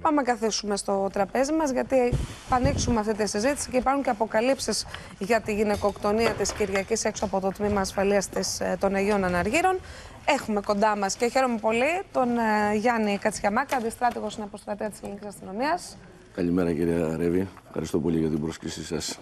Πάμε να καθίσουμε στο τραπέζι μας γιατί θα ανοίξουμε αυτή τη συζήτηση και υπάρχουν και αποκαλύψεις για τη γυναικοκτονία της Κυριακής έξω από το Τμήμα Ασφαλείας ε, των Αγίων Αναργύρων. Έχουμε κοντά μας και χαίρομαι πολύ τον ε, Γιάννη Κατσιαμάκα, αντιστράτηγο στην Αποστρατεία της Ελληνικής Αστυνομίας. Καλημέρα κυρία Ρεύη, ευχαριστώ πολύ για την πρόσκλησή σας.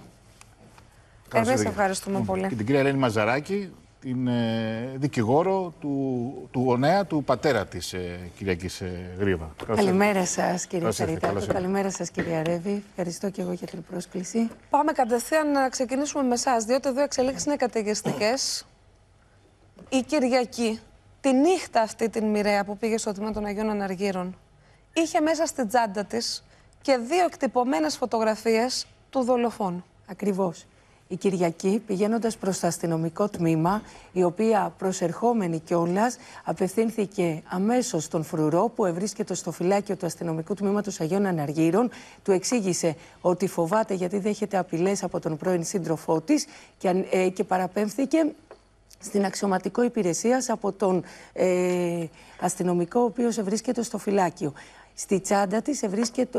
Εμείς ευχαριστούμε πολύ. Και την κυρία Ελένη Μαζαράκη, την ε, δικηγόρο του, του γονέα του πατέρα της ε, Κυριακής ε, Γρήβα. Καλημέρα σας κύριε Σαριτάκο, καλημέρα σας κύριε Αρέβη. Ευχαριστώ και εγώ για την πρόσκληση. Πάμε κατευθείαν να ξεκινήσουμε με εσάς, διότι εδώ εξελίξεις είναι καταιγιστικές. Η Κυριακή, τη νύχτα αυτή την μοιραία που πήγε στο τμήμα των Αγίων Αναργύρων, είχε μέσα στην τσάντα της και δύο εκτυπωμένες φωτογραφίες του δολοφόνου. Ακριβώς η Κυριακή πηγαίνοντας προς το αστυνομικό τμήμα η οποία προσερχόμενη κιόλας απευθύνθηκε αμέσως στον Φρουρό που ευρίσκεται στο φυλάκιο του αστυνομικού τμήματος Αγίων Αναργύρων του εξήγησε ότι φοβάται γιατί δέχεται απειλές από τον πρώην σύντροφό της και, ε, και παραπέμφθηκε στην αξιωματικό υπηρεσία από τον ε, αστυνομικό ο οποίος βρίσκεται στο φυλάκιο. Στη τσάντα της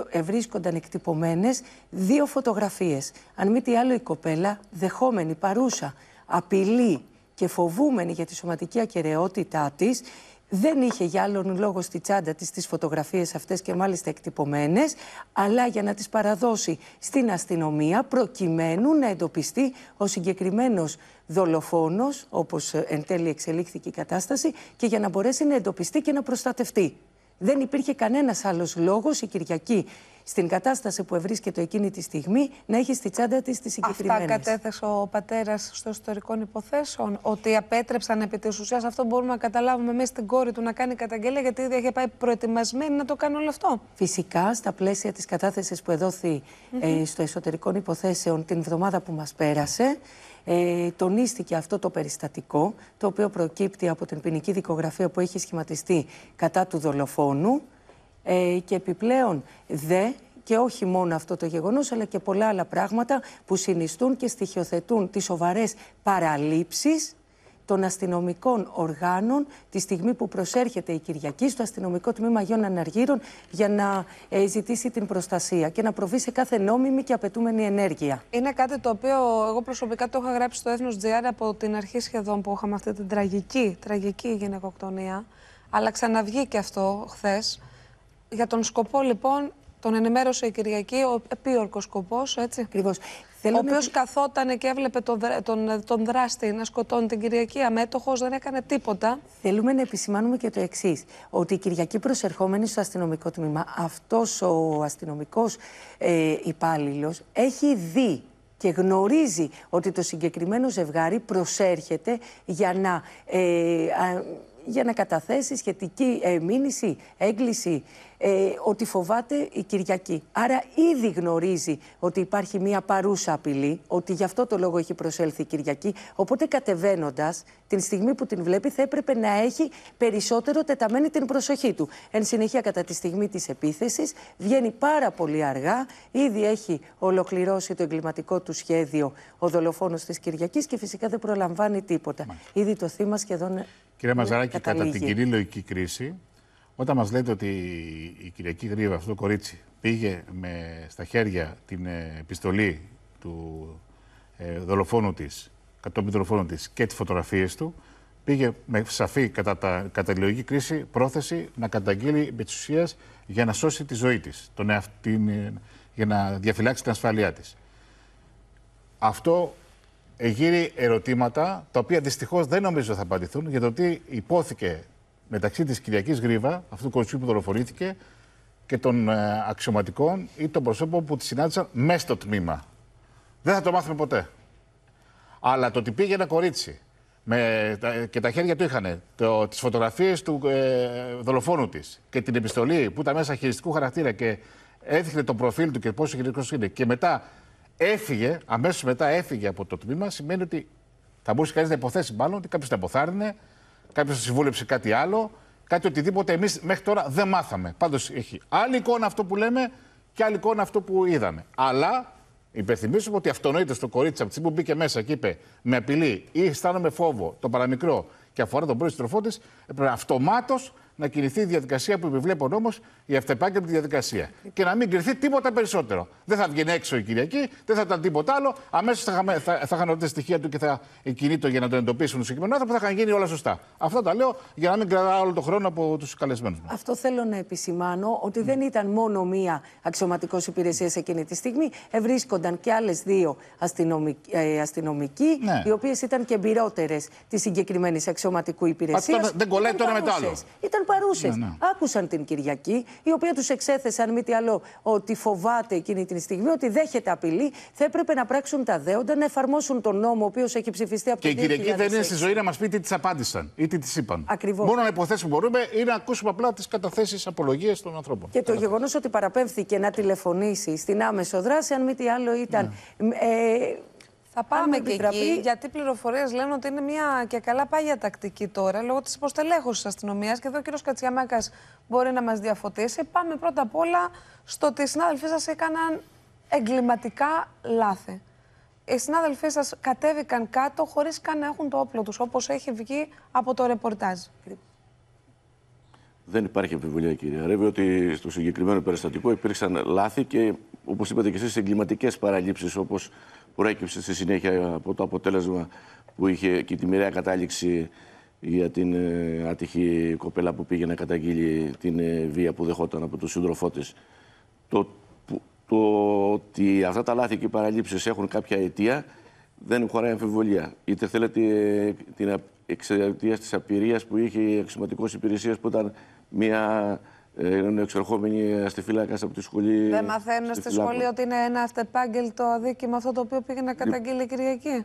ευρίσκονταν εκτυπωμένες δύο φωτογραφίες. Αν μη τι άλλο η κοπέλα, δεχόμενη, παρούσα, απειλή και φοβούμενη για τη σωματική ακαιρεότητά της, δεν είχε για άλλον λόγο στη τσάντα της τις φωτογραφίες αυτές και μάλιστα εκτυπωμένες, αλλά για να τις παραδώσει στην αστυνομία προκειμένου να εντοπιστεί ο συγκεκριμένος δολοφόνος, όπως ε, εν τέλει εξελίχθηκε η κατάσταση, και για να μπορέσει να εντοπιστεί και να προστατευτεί. Δεν υπήρχε κανένας άλλος λόγος η Κυριακή στην κατάσταση που ευρίσκεται εκείνη τη στιγμή να έχει στη τσάντα της τη συγκεκριμένη. Αυτά κατέθεσε ο πατέρας στο ιστορικών υποθέσεων, ότι απέτρεψαν επί της ουσίας αυτό μπορούμε να καταλάβουμε μέσα στην κόρη του να κάνει καταγγελία, γιατί ήδη είχε πάει προετοιμασμένη να το κάνει όλο αυτό. Φυσικά, στα πλαίσια της κατάθεσης που εδόθη ε, στο εσωτερικό υποθέσεων την εβδομάδα που μας πέρασε, ε, τονίστηκε αυτό το περιστατικό, το οποίο προκύπτει από την ποινική δικογραφία που έχει σχηματιστεί κατά του δολοφόνου. Ε, και επιπλέον δε και όχι μόνο αυτό το γεγονός αλλά και πολλά άλλα πράγματα που συνιστούν και στοιχειοθετούν τις σοβαρές παραλήψεις των αστυνομικών οργάνων τη στιγμή που προσέρχεται η Κυριακή στο αστυνομικό τμήμα Αγιών Αναργύρων για να ε, ζητήσει την προστασία και να προβεί σε κάθε νόμιμη και απαιτούμενη ενέργεια. Είναι κάτι το οποίο εγώ προσωπικά το είχα γράψει στο Έθνος Τζιάρ από την αρχή σχεδόν που είχαμε αυτή την τραγική, τραγική γυναικοκτονία. Αλλά ξαναβγήκε αυτό χθες. Για τον σκοπό λοιπόν τον ενημέρωσε η Κυριακή, ο επίορκος σκοπός, έτσι. Ακριβώς. Ο οποίο καθόταν και έβλεπε τον, τον, τον δράστη να σκοτώνει την Κυριακή, αμέτωχος, δεν έκανε τίποτα. Θέλουμε να επισημάνουμε και το εξής: Ότι η Κυριακή προσερχόμενη στο αστυνομικό τμήμα, αυτός ο αστυνομικός ε, υπάλληλος έχει δει και γνωρίζει ότι το συγκεκριμένο ζευγάρι προσέρχεται για να. Ε, για να καταθέσει σχετική ε, μήνυση, έγκληση, ε, ότι φοβάται η Κυριακή. Άρα ήδη γνωρίζει ότι υπάρχει μια παρούσα απειλή, ότι γι' αυτό το λόγο έχει προσέλθει η Κυριακή. Οπότε κατεβαίνοντας, την στιγμή που την βλέπει, θα έπρεπε να έχει περισσότερο τεταμένη την προσοχή του. Εν συνεχεία, κατά τη στιγμή της επίθεσης, βγαίνει πάρα πολύ αργά. Ήδη έχει ολοκληρώσει το εγκληματικό του σχέδιο ο δολοφόνος της Κυριακής και φυσικά δεν προλαμβάνει τίποτα. Μάλιστα. Ήδη το θύμα σχεδόν Κύριε ναι, Μαζαράκη, κατά την κοινή λογική κρίση, όταν μας λέτε ότι η Κυριακή Γρήβα, αυτό το κορίτσι, πήγε με, στα χέρια την ε, επιστολή του ε, δολοφόνου της, κατόπιν δολοφόνου της και τις φωτογραφίες του, πήγε με σαφή κατά, τα, κατά τη λογική κρίση πρόθεση να καταγγείλει επί για να σώσει τη ζωή της, ε, για να διαφυλάξει την ασφαλειά της. Αυτό εγείρει ερωτήματα τα οποία δυστυχώς δεν νομίζω θα απαντηθούν για το τι υπόθηκε μεταξύ της Κυριακής Γρήβα, αυτού του κοριτσιού που δολοφονήθηκε, και των ε, αξιωματικών ή των προσώπων που τη συνάντησαν μέσα στο τμήμα. Δεν θα το μάθουμε ποτέ. Αλλά το ότι πήγε ένα κορίτσι με, και τα χέρια του είχαν, το, τις φωτογραφίες του ε, δολοφόνου της και την επιστολή που ήταν μέσα χειριστικού χαρακτήρα και έδειχνε το προφίλ του και πόσο χειριστικός είναι και μετά έφυγε, αμέσως μετά έφυγε από το τμήμα, σημαίνει ότι θα μπορούσε κανείς να υποθέσει μάλλον ότι κάποιος τα αποθάρρυνε, κάποιος τα συμβούλεψε κάτι άλλο, κάτι οτιδήποτε εμείς μέχρι τώρα δεν μάθαμε. Πάντως έχει άλλη εικόνα αυτό που λέμε και άλλη εικόνα αυτό που είδαμε. Αλλά υπενθυμίσουμε ότι αυτονόητο στο κορίτσι από τη στιγμή που μπήκε μέσα και είπε με απειλή ή αισθάνομαι φόβο το παραμικρό και αφορά τον πρώην στροφό τη, αυτομάτως να κινηθεί η διαδικασία που επιβλέπει ο νόμος, η αυτεπάγγελτη διαδικασία. Και να μην κρυθεί τίποτα περισσότερο. Δεν θα βγει έξω η Κυριακή, δεν θα ήταν τίποτα άλλο. Αμέσως θα, θα, θα είχαν τα στοιχεία του και θα κινείται για να τον εντοπίσουν του συγκεκριμένου άνθρωπου, θα είχαν γίνει όλα σωστά. Αυτό τα λέω για να μην κρατάω όλο τον χρόνο από τους καλεσμένους. Αυτό θέλω να επισημάνω ότι δεν ήταν μόνο μία αξιωματικός υπηρεσίας εκείνη τη στιγμή. Ευρίσκονταν και άλλες δύο αστυνομικοί, ε, αστυνομικοί ναι. οι οποίες ήταν και εμπειρότερες της συγκεκριμένης αξιωματικού υπηρεσίας. Δεν κολλάει τώρα μετά άλλο παρούσε. Ναι, ναι. Άκουσαν την Κυριακή, η οποία τους εξέθεσε, αν μη τι άλλο, ότι φοβάται εκείνη την στιγμή, ότι δέχεται απειλή. Θα έπρεπε να πράξουν τα δέοντα, να εφαρμόσουν τον νόμο ο οποίος έχει ψηφιστεί από την Και η Κυριακή δεν είναι στη ζωή να μας πει τι της απάντησαν ή τι της είπαν. Ακριβώς. Μόνο να υποθέσουμε μπορούμε ή να ακούσουμε απλά τις καταθέσεις απολογίες των ανθρώπων. Και το γεγονός ότι παραπέμφθηκε να τηλεφωνήσει στην άμεσο δράση, αν μη τι άλλο ήταν. Ναι. Ε, θα πάμε και τραπή εκεί, γιατί πληροφορίες λένε ότι είναι μια και καλά πάγια τακτική τώρα λόγω της υποστελέχωσης της αστυνομίας. Και εδώ ο κύριος Κατσιαμάκας μπορεί να μας διαφωτίσει. Πάμε πρώτα απ' όλα στο ότι οι συνάδελφοί σας έκαναν εγκληματικά λάθη. Οι συνάδελφοί σας κατέβηκαν κάτω χωρίς καν να έχουν το όπλο τους, όπως έχει βγει από το ρεπορτάζ. Δεν υπάρχει αμφιβολία, κυρία Ρεύη, ότι στο συγκεκριμένο περιστατικό υπήρξαν λάθη και, όπως είπατε και εσείς, εγκληματικές παραλήψεις, όπως προέκυψε στη συνέχεια από το αποτέλεσμα που είχε και τη μοιραία κατάληξη για την ε, άτυχη κοπέλα που πήγε να καταγγείλει την ε, βία που δεχόταν από τον σύντροφό της. Το, το ότι αυτά τα λάθη και οι παραλήψεις έχουν κάποια αιτία δεν χωράει αμφιβολία. Είτε θέλετε ε, την εξαιτίας της απειρίας που είχε η αξιωματικός υπηρεσίας που ήταν μια ε, είναι εξερχόμενοι αστιφύλακα ε, από τη σχολή. Δεν μαθαίνουν στη σχολή ότι είναι ένα αυτεπάγγελτο αδίκημα αυτό το οποίο πήγε να καταγγείλει η Κυριακή.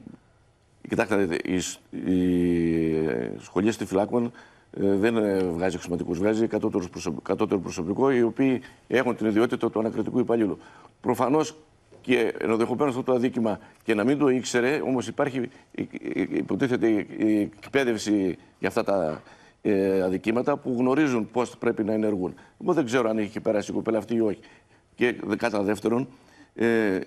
Κοιτάξτε, η, η ε, σχολή αστιφυλάκων δεν βγάζει αξιωματικούς, βγάζει κατώτερο προσωπικό, κατώτερο προσωπικό, οι οποίοι έχουν την ιδιότητα του ανακριτικού υπαλλήλου. Προφανώς και ενδεχομένως αυτό το αδίκημα και να μην το ήξερε, όμως υπάρχει, υποτίθεται, η εκπαίδευση για αυτά τα ε, αδικήματα που γνωρίζουν πώς πρέπει να ενεργούν. Εγώ δεν ξέρω αν έχει περάσει η κοπέλα αυτή ή όχι. Και κατά δεύτερον, ε, ε,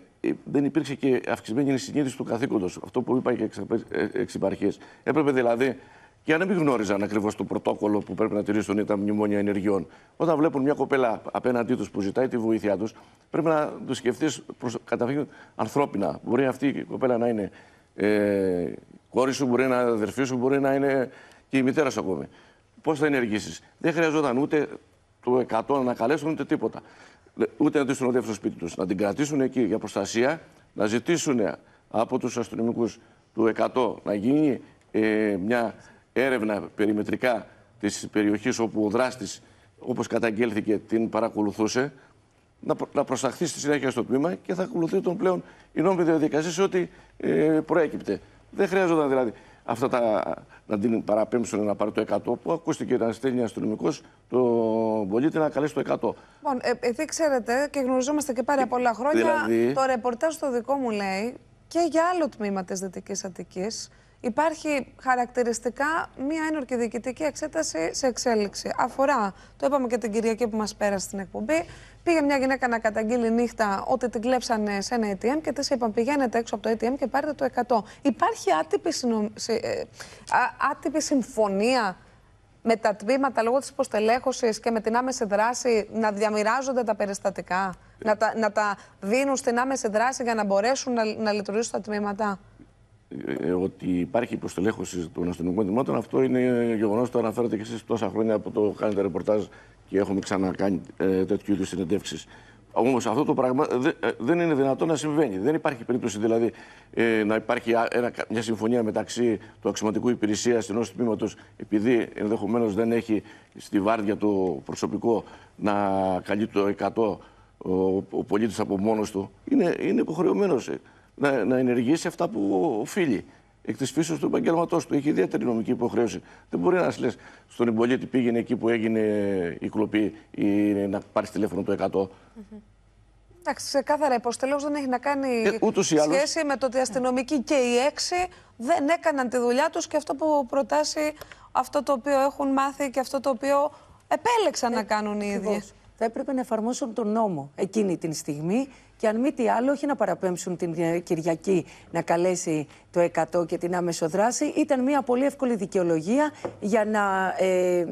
δεν υπήρξε και αυξημένη συνείδηση του καθήκοντος. Αυτό που είπα και ε, εξ υπαρχή. Έπρεπε δηλαδή και αν μην γνώριζαν ακριβώς το πρωτόκολλο που πρέπει να τηρήσουν τα μνημόνια ενεργειών. Όταν βλέπουν μια κοπέλα απέναντί τους που ζητάει τη βοήθειά τους, πρέπει να το σκεφτείς προς... καταρχήν ανθρώπινα. Μπορεί αυτή η κοπέλα να είναι ε, κόρη σου, μπορεί να είναι αδερφή σου, μπορεί να είναι και η μητέρα σου ακόμη. Πώς θα ενεργήσεις. Δεν χρειαζόταν ούτε το 100 να καλέσουν ούτε τίποτα. Ούτε να τη συνοδεύσουν στο σπίτι τους. Να την κρατήσουν εκεί για προστασία, να ζητήσουν από τους αστυνομικούς του 100 να γίνει ε, μια έρευνα περιμετρικά της περιοχής όπου ο δράστης, όπως καταγγέλθηκε, την παρακολουθούσε. Να, προ, να προσταχθεί στη συνέχεια στο τμήμα και θα ακολουθεί τον πλέον η νόμιμη διαδικασία σε ό,τι ε, προέκυπτε. Δεν χρειάζονταν δηλαδή αυτά τα, να την παραπέμψουν να πάρει το 100 που ακούστηκε να στέλνει αστυνομικός το πολίτη να καλέσει το 100. Λοιπόν, ε, ε ξέρετε και γνωριζόμαστε και πάρα πολλά χρόνια. Δηλαδή? Το ρεπορτάζ το δικό μου λέει και για άλλο τμήμα της Δυτικής Αττικής Υπάρχει χαρακτηριστικά μία ένορκη διοικητική εξέταση σε εξέλιξη. Αφορά, το είπαμε και την Κυριακή που μας πέρασε στην εκπομπή, πήγε μια γυναίκα να καταγγείλει νύχτα ότι την κλέψανε σε ένα ATM και της είπαν: Πηγαίνετε έξω από το ATM και πάρετε το 100. Υπάρχει άτυπη, ε, άτυπη συμφωνία με τα τμήματα λόγω της υποστελέχωσης και με την άμεση δράση να διαμοιράζονται τα περιστατικά, να τα, να τα δίνουν στην άμεση δράση για να μπορέσουν να, να λειτουργήσουν τα τμήματα. Ε, ε, ότι υπάρχει υποστελέχωση των αστυνομικών τμήματων, αυτό είναι γεγονός το αναφέρατε και εσείς τόσα χρόνια που το κάνετε ρεπορτάζ και έχουμε ξανακάνει ε, τέτοιου είδους συνεντεύξεις. Όμως αυτό το πράγμα ε, δεν είναι δυνατό να συμβαίνει. Δεν υπάρχει περίπτωση δηλαδή να υπάρχει μια συμφωνία μεταξύ του αξιωματικού υπηρεσία ενό τμήματος, επειδή ενδεχομένως δεν έχει στη βάρδια το προσωπικό να καλεί το 100 ο, ο πολίτης από μόνος του. Είναι, είναι υποχρεωμένος να, να ενεργήσει αυτά που οφείλει. Εκ της φύση του επαγγελματός του. Έχει ιδιαίτερη νομική υποχρέωση. Δεν μπορεί να λες στον εμπολίτη πήγαινε εκεί που έγινε η κλοπή ή να πάρει τηλέφωνο το 100. Εντάξει, ξεκάθαρα υποστελέω δεν έχει να κάνει ε, ή σχέση με το ότι οι αστυνομικοί και οι έξι δεν έκαναν τη δουλειά τους και αυτό που προτάσει αυτό το οποίο έχουν μάθει και αυτό το οποίο επέλεξαν να ε, κάνουν οι ίδιοι. Θα έπρεπε να εφαρμόσουν τον νόμο εκείνη την στιγμή και αν μη τι άλλο, όχι να παραπέμψουν την Κυριακή να καλέσει το 100 και την άμεσο δράση, ήταν μια πολύ εύκολη δικαιολογία για να ε,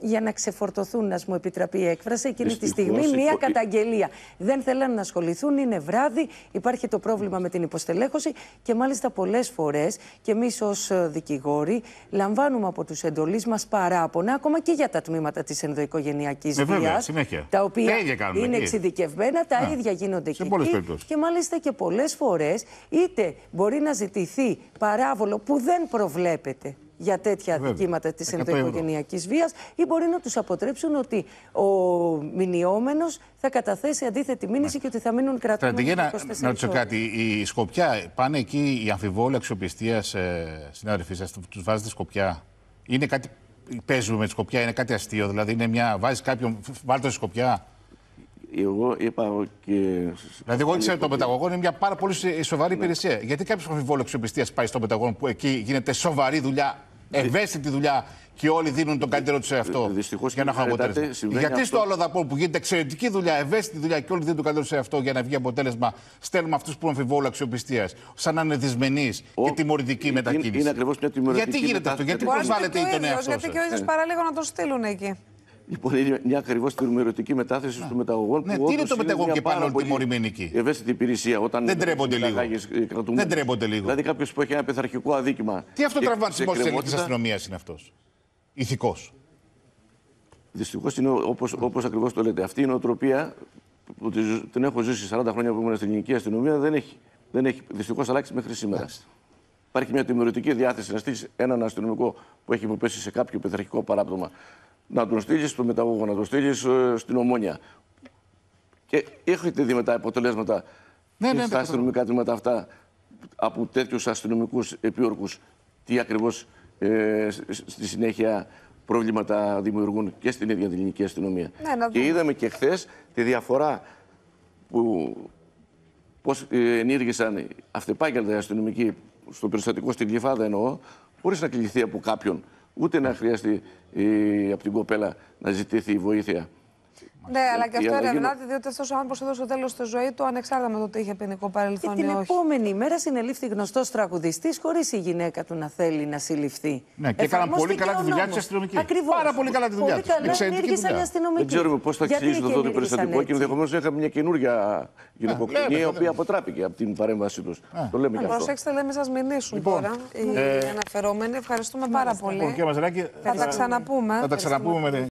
για να ξεφορτωθούν, να μου επιτραπεί η έκφραση, εκείνη Δυστυχώς, τη στιγμή μία καταγγελία. Δεν θέλανε να ασχοληθούν, είναι βράδυ, υπάρχει το πρόβλημα με την υποστελέχωση και μάλιστα πολλές φορές και εμείς ως ε, δικηγόροι λαμβάνουμε από τους εντολείς μας παράπονα ακόμα και για τα τμήματα της ενδοοικογενειακής ε, βία. Τα οποία είναι εξειδικευμένα, τα ίδια γίνονται και εκεί. Και μάλιστα και πολλές φορές είτε μπορεί να ζητηθεί παράβολο που δεν προβλέπεται για τέτοια δικήματα της ενδοοικογενειακή βίας ή μπορεί να τους αποτρέψουν ότι ο μηνιόμενος θα καταθέσει αντίθετη μήνυση ναι. και ότι θα μείνουν κρατούμενοι. να, να ρωτήσω κάτι. Η Σκοπιά, πάνε εκεί οι αμφιβόλοι αξιοπιστίας ε, συνάδελφοι σας, τους βάζετε Σκοπιά. Είναι κάτι. Παίζουμε με τη Σκοπιά, είναι κάτι αστείο. Δηλαδή, είναι μια. Βάζεις κάποιον, βάλτε Σκοπιά. Εγώ είπα και. Δηλαδή, εγώ ήξερα το Πενταγωγό είναι μια πάρα πολύ σοβαρή ναι. Γιατί κάποιος αμφιβόλο αξιοπιστίας πάει στον Πενταγωγό που εκεί γίνεται σοβαρή δουλειά ευαίσθητη δουλειά και όλοι δίνουν το καλύτερο τους σε αυτό. Δυστυχώς για να έχουν Γιατί στο άλλο δαπό που γίνεται εξαιρετική δουλειά, ευαίσθητη δουλειά και όλοι δίνουν το καλύτερο σε αυτό για να βγει αποτέλεσμα, στέλνουμε αυτούς που αμφιβόλου αξιοπιστίας, σαν να είναι δυσμενείς και τιμωρητική ε, ε, μετακίνηση. Γιατί γίνεται αυτό, γιατί προσβάλλεται τον εαυτό Γιατί και ο ίδιος ε. παραλίγο να το στείλουν εκεί. Λοιπόν, είναι μια ακριβώς τιμωρητική μετάθεση στου του μεταγωγών. Ναι, που τι είναι το μεταγωγό και πάνω από Ευαίσθητη υπηρεσία. Όταν δεν τρέπονται λίγο. Δεν τρέπονται λίγο. Δηλαδή, κάποιος που έχει ένα πειθαρχικό αδίκημα. Τι αυτό τραυματισμό τη ελληνική αστυνομίας είναι αυτός. Ηθικός. Δυστυχώς είναι όπως ακριβώς το λέτε. Αυτή η νοοτροπία που την έχω ζήσει 40 χρόνια που ήμουν στην ελληνική αστυνομία δεν έχει, δεν έχει δυστυχώς αλλάξει μέχρι σήμερα. Υπάρχει μια τιμωρητική διάθεση να στείλεις έναν αστυνομικό που έχει υποπέσει σε κάποιο πειθαρχικό παράπτωμα να τον στείλεις στο μεταγωγό, να τον στείλεις ε, στην ομόνια. Και έχετε δει μετά αποτελέσματα ναι, ναι, στα αστυνομικά τμήματα αυτά από τέτοιους αστυνομικούς επίορκου τι ακριβώς ε, στη συνέχεια προβλήματα δημιουργούν και στην ίδια την ελληνική αστυνομία. Ναι, και είδαμε και χθες τη διαφορά που πώς ε, ενήργησαν αυτεπάγγελτα οι αστυνομικοί στο περιστατικό στην Γλυφάδα εννοώ, χωρίς να κληθεί από κάποιον ούτε να χρειαστεί η, από την κοπέλα να ζητήσει βοήθεια ναι, αλλά και αυτό ερευνάται, διότι αυτός ο άνθρωπος έδωσε το τέλο τη ζωή του ανεξάρτητα με το ότι είχε ποινικό παρελθόν. Και την όχι. επόμενη μέρα συνελήφθη γνωστός τραγουδιστής χωρίς η γυναίκα του να θέλει να συλληφθεί. Ναι, και έκαναν πολύ καλά τη δουλειά της αστυνομική. Ακριβώς. Πάρα πολύ καλά τη δουλειά τη. Εξαιρετική Δεν ξέρουμε πώ θα εξηγήσουν το το περιστατικό και ενδεχομένω είχαμε μια καινούργια γυναικοκτονία ναι, η ναι, οποία ναι. αποτράπηκε από την παρέμβασή τους. Το λέμε κι αυτό. Προσέξτε, λέμε σας μιλήσουν λοιπόν, τώρα οι ε, αναφερόμενοι. Ευχαριστούμε πάρα πολύ. Λοιπόν, τα ε, ξαναπούμε. Θα τα ξαναπούμε.